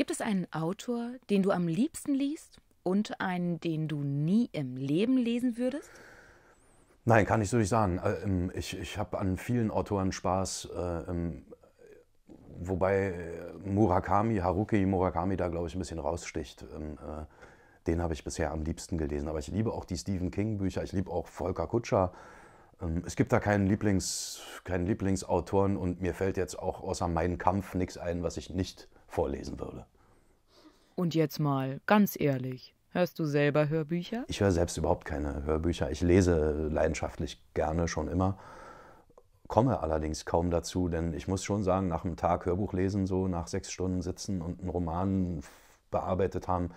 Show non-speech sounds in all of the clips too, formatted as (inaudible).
Gibt es einen Autor, den du am liebsten liest und einen, den du nie im Leben lesen würdest? Nein, kann ich so nicht sagen. Äh, ähm, ich, ich habe an vielen Autoren Spaß, äh, ähm, wobei äh, Murakami, Haruki Murakami da, glaube ich, ein bisschen raussticht. Ähm, den habe ich bisher am liebsten gelesen. Aber ich liebe auch die Stephen King-Bücher, ich liebe auch Volker Kutscher. Ähm, es gibt da keinen, Lieblings, keinen Lieblingsautoren und mir fällt jetzt auch außer meinem Kampf nichts ein, was ich nicht vorlesen würde. Und jetzt mal ganz ehrlich, hörst du selber Hörbücher? Ich höre selbst überhaupt keine Hörbücher. Ich lese leidenschaftlich gerne schon immer, komme allerdings kaum dazu, denn ich muss schon sagen, nach einem Tag Hörbuch lesen, so nach sechs Stunden sitzen und einen Roman bearbeitet haben,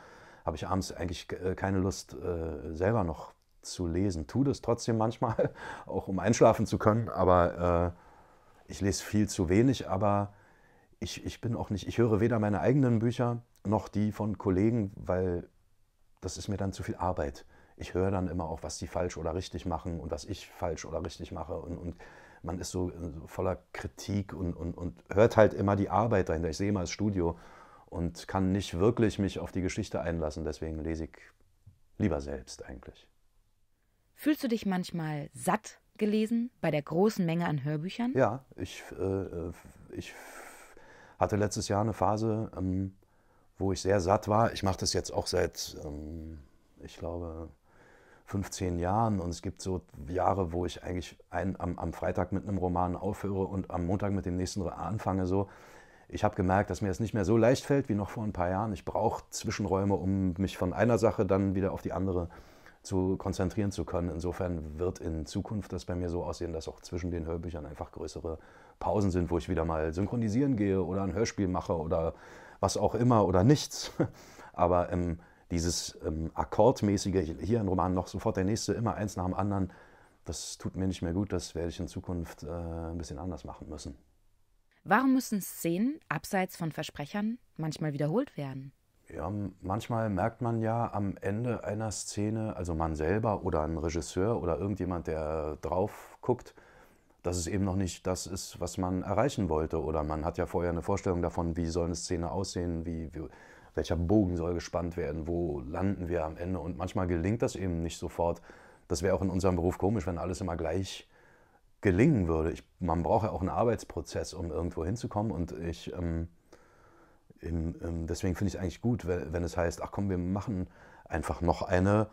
habe ich abends eigentlich äh, keine Lust, äh, selber noch zu lesen. Tu das trotzdem manchmal, (laughs) auch um einschlafen zu können, aber äh, ich lese viel zu wenig, aber ich, ich bin auch nicht, ich höre weder meine eigenen Bücher noch die von Kollegen, weil das ist mir dann zu viel Arbeit. Ich höre dann immer auch, was die falsch oder richtig machen und was ich falsch oder richtig mache und, und man ist so, voller Kritik und, und, und hört halt immer die Arbeit dahinter. Ich sehe immer das Studio und kann nicht wirklich mich auf die Geschichte einlassen. Deswegen lese ich lieber selbst eigentlich. Fühlst du dich manchmal satt gelesen bei der großen Menge an Hörbüchern? Ja, ich, äh, äh ich hatte letztes Jahr eine Phase, ähm, wo ich sehr satt war. Ich mache das jetzt auch seit, ähm, ich glaube, 15 Jahren und es gibt so Jahre, wo ich eigentlich ein, am, am Freitag mit einem Roman aufhöre und am Montag mit dem nächsten anfange. So. Ich habe gemerkt, dass mir das nicht mehr so leicht fällt wie noch vor ein paar Jahren. Ich brauche Zwischenräume, um mich von einer Sache dann wieder auf die andere zu zu konzentrieren zu können. Insofern wird in Zukunft das bei mir so aussehen, dass auch zwischen den Hörbüchern einfach größere Pausen sind, wo ich wieder mal synchronisieren gehe oder ein Hörspiel mache oder was auch immer oder nichts. (laughs) Aber ähm, dieses ähm, akkordmäßige, hier ein Roman, noch sofort der nächste, immer eins nach dem anderen, das tut mir nicht mehr gut, das werde ich in Zukunft äh, ein bisschen anders machen müssen. Warum müssen Szenen abseits von Versprechern manchmal wiederholt werden? Ja, manchmal merkt man ja am Ende einer Szene, also man selber oder ein Regisseur oder irgendjemand, der drauf guckt, dass es eben noch nicht das ist, was man erreichen wollte. Oder man hat ja vorher eine Vorstellung davon, wie soll eine Szene aussehen, wie, wie, welcher Bogen soll gespannt werden, wo landen wir am Ende. Und manchmal gelingt das eben nicht sofort. Das wäre auch in unserem Beruf komisch, wenn alles immer gleich gelingen würde. Ich, man braucht ja auch einen Arbeitsprozess, um irgendwo hinzukommen. Und ich. Ähm, ähm, deswegen finde ich es eigentlich gut, wenn, es heißt, ach komm, wir machen einfach noch eine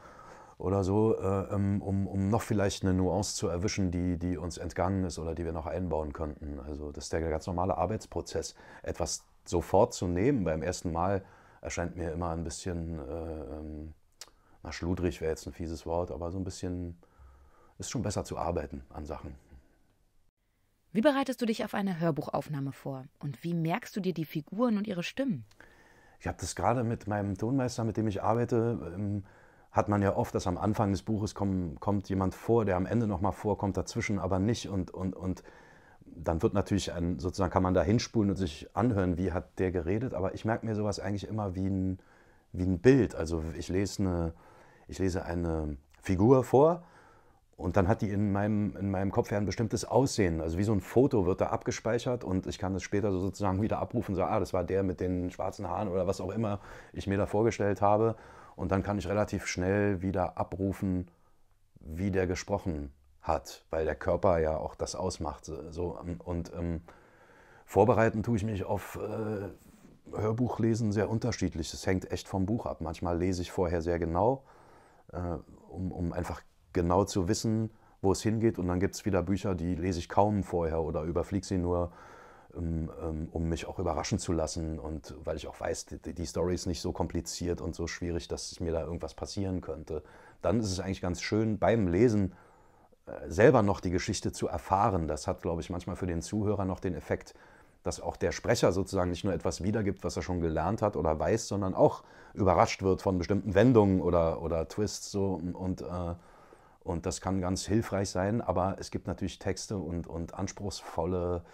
oder so, äh, ähm, um, um noch vielleicht eine Nuance zu erwischen, die, die uns entgangen ist oder die wir noch einbauen könnten. Also das ist der ganz normale Arbeitsprozess. Etwas sofort zu nehmen beim ersten Mal erscheint mir immer ein bisschen, äh, ähm, na schludrig wäre jetzt ein fieses Wort, aber so ein bisschen, ist schon besser zu arbeiten an Sachen. Wie bereitest du dich auf eine Hörbuchaufnahme vor? Und wie merkst du dir die Figuren und ihre Stimmen? Ich habe das gerade mit meinem Tonmeister, mit dem ich arbeite, ähm, hat man ja oft, dass am Anfang des Buches kommen, kommt jemand vor, der am Ende nochmal vorkommt, dazwischen aber nicht. Und, und, und dann wird natürlich ein, sozusagen kann man da hinspulen und sich anhören, wie hat der geredet. Aber ich merke mir sowas eigentlich immer wie ein, wie ein Bild. Also ich lese, eine, ich lese eine Figur vor und dann hat die in meinem, in meinem Kopf ja ein bestimmtes Aussehen. Also wie so ein Foto wird da abgespeichert und ich kann das später so sozusagen wieder abrufen und sagen, ah, das war der mit den schwarzen Haaren oder was auch immer ich mir da vorgestellt habe. Und dann kann ich relativ schnell wieder abrufen, wie der gesprochen hat, weil der Körper ja auch das ausmacht. So, ähm, und ähm, vorbereiten tue ich mich auf äh, Hörbuchlesen sehr unterschiedlich. Das hängt echt vom Buch ab. Manchmal lese ich vorher sehr genau, äh, um, um einfach genau zu wissen, wo es hingeht. Und dann gibt es wieder Bücher, die lese ich kaum vorher oder überfliege sie nur, ähm, ähm, um mich auch überraschen zu lassen. Und weil ich auch weiß, die, die Story ist nicht so kompliziert und so schwierig, dass mir da irgendwas passieren könnte. Dann ist es eigentlich ganz schön, beim Lesen äh, selber noch die Geschichte zu erfahren. Das hat, glaube ich, manchmal für den Zuhörer noch den Effekt, dass auch der Sprecher sozusagen nicht nur etwas wiedergibt, was er schon gelernt hat oder weiß, sondern auch überrascht wird von bestimmten Wendungen oder, oder Twists so und äh, und das kann ganz hilfreich sein, aber es gibt natürlich Texte und, und anspruchsvolle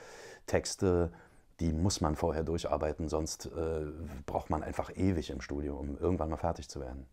Texte, die muss man vorher durcharbeiten, sonst äh, braucht man einfach ewig im Studium, um irgendwann mal fertig zu werden.